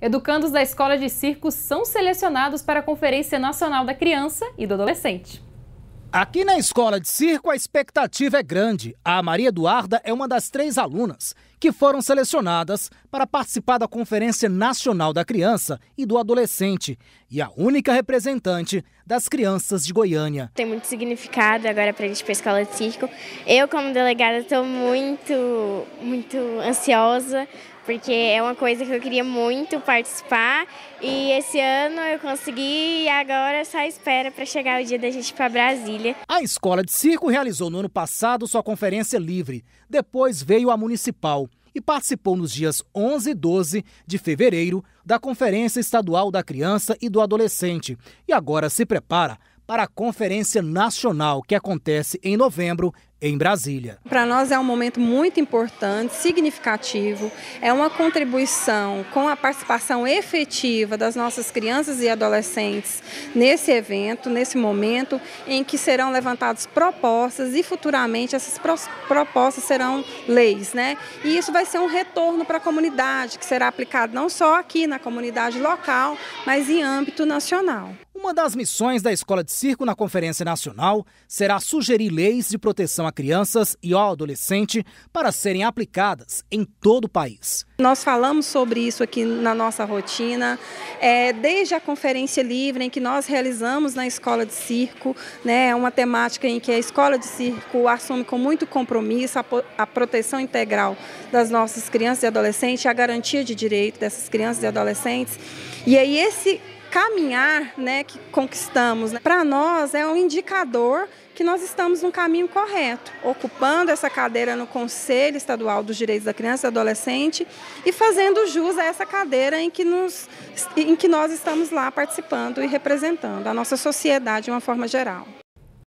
Educandos da Escola de Circo são selecionados para a Conferência Nacional da Criança e do Adolescente. Aqui na escola de circo, a expectativa é grande. A Maria Eduarda é uma das três alunas que foram selecionadas para participar da Conferência Nacional da Criança e do Adolescente e a única representante das crianças de Goiânia. Tem muito significado agora para a gente para a escola de circo. Eu, como delegada, estou muito, muito ansiosa porque é uma coisa que eu queria muito participar e esse ano eu consegui e agora só espera para chegar o dia da gente para Brasília. A Escola de Circo realizou no ano passado sua conferência livre. Depois veio a municipal e participou nos dias 11 e 12 de fevereiro da Conferência Estadual da Criança e do Adolescente. E agora se prepara para a Conferência Nacional que acontece em novembro em Brasília. Para nós é um momento muito importante, significativo, é uma contribuição com a participação efetiva das nossas crianças e adolescentes nesse evento, nesse momento em que serão levantadas propostas e futuramente essas propostas serão leis, né? E isso vai ser um retorno para a comunidade, que será aplicado não só aqui na comunidade local, mas em âmbito nacional. Uma das missões da Escola de Circo na Conferência Nacional será sugerir leis de proteção a crianças e ao adolescente para serem aplicadas em todo o país. Nós falamos sobre isso aqui na nossa rotina, é, desde a Conferência Livre, em que nós realizamos na Escola de Circo, né, é uma temática em que a Escola de Circo assume com muito compromisso a, a proteção integral das nossas crianças e adolescentes, a garantia de direito dessas crianças e adolescentes. E aí esse caminhar né, que conquistamos, né, para nós é um indicador que nós estamos no caminho correto, ocupando essa cadeira no Conselho Estadual dos Direitos da Criança e Adolescente e fazendo jus a essa cadeira em que, nos, em que nós estamos lá participando e representando a nossa sociedade de uma forma geral.